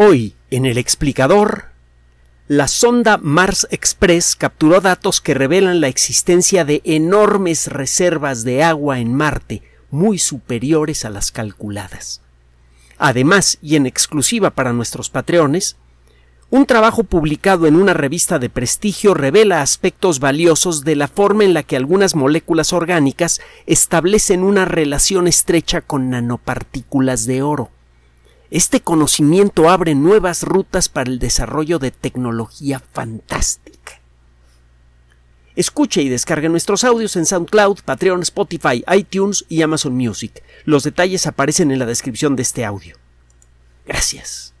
Hoy, en el explicador, la sonda Mars Express capturó datos que revelan la existencia de enormes reservas de agua en Marte, muy superiores a las calculadas. Además, y en exclusiva para nuestros patreones, un trabajo publicado en una revista de prestigio revela aspectos valiosos de la forma en la que algunas moléculas orgánicas establecen una relación estrecha con nanopartículas de oro. Este conocimiento abre nuevas rutas para el desarrollo de tecnología fantástica. Escuche y descargue nuestros audios en SoundCloud, Patreon, Spotify, iTunes y Amazon Music. Los detalles aparecen en la descripción de este audio. Gracias.